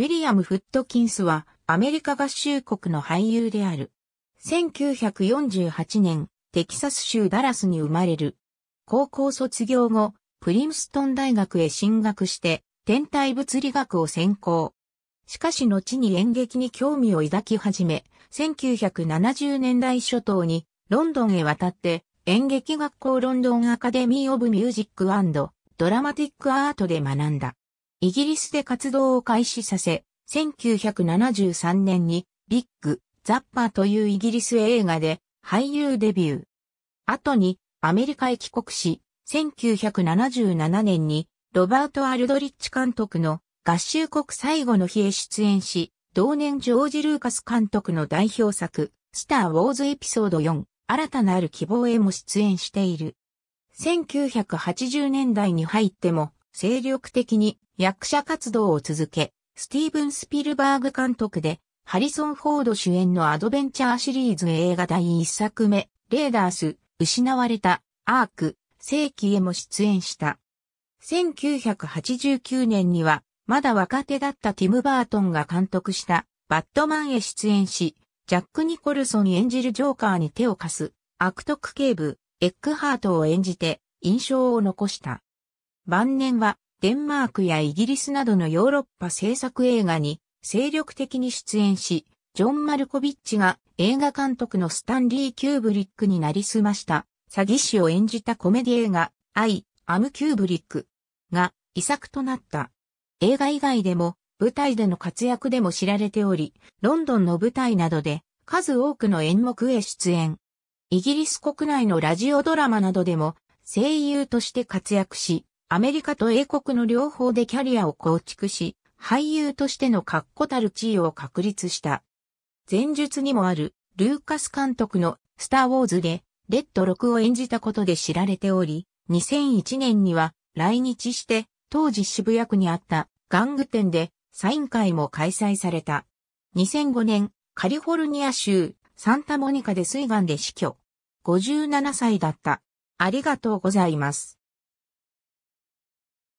ウィリアム・フットキンスはアメリカ合衆国の俳優である。1948年、テキサス州ダラスに生まれる。高校卒業後、プリンストン大学へ進学して、天体物理学を専攻。しかし後に演劇に興味を抱き始め、1970年代初頭にロンドンへ渡って演劇学校ロンドンアカデミー・オブ・ミュージックドラマティック・アートで学んだ。イギリスで活動を開始させ、1973年にビッグ・ザッパーというイギリス映画で俳優デビュー。後にアメリカへ帰国し、1977年にロバート・アルドリッチ監督の合衆国最後の日へ出演し、同年ジョージ・ルーカス監督の代表作、スター・ウォーズエピソード4、新たなる希望へも出演している。1980年代に入っても精力的に役者活動を続け、スティーブン・スピルバーグ監督で、ハリソン・フォード主演のアドベンチャーシリーズ映画第1作目、レーダース、失われた、アーク、世紀へも出演した。1989年には、まだ若手だったティム・バートンが監督した、バットマンへ出演し、ジャック・ニコルソン演じるジョーカーに手を貸す、悪徳警部、エッグハートを演じて、印象を残した。晩年は、デンマークやイギリスなどのヨーロッパ制作映画に精力的に出演し、ジョン・マルコビッチが映画監督のスタンリー・キューブリックになりすました詐欺師を演じたコメディ映画、アイ・アム・キューブリックが遺作となった。映画以外でも舞台での活躍でも知られており、ロンドンの舞台などで数多くの演目へ出演。イギリス国内のラジオドラマなどでも声優として活躍し、アメリカと英国の両方でキャリアを構築し、俳優としての確固たる地位を確立した。前述にもある、ルーカス監督のスター・ウォーズで、レッド6を演じたことで知られており、2001年には来日して、当時渋谷区にあった玩具店でサイン会も開催された。2005年、カリフォルニア州サンタモニカで水岸で死去。57歳だった。ありがとうございます。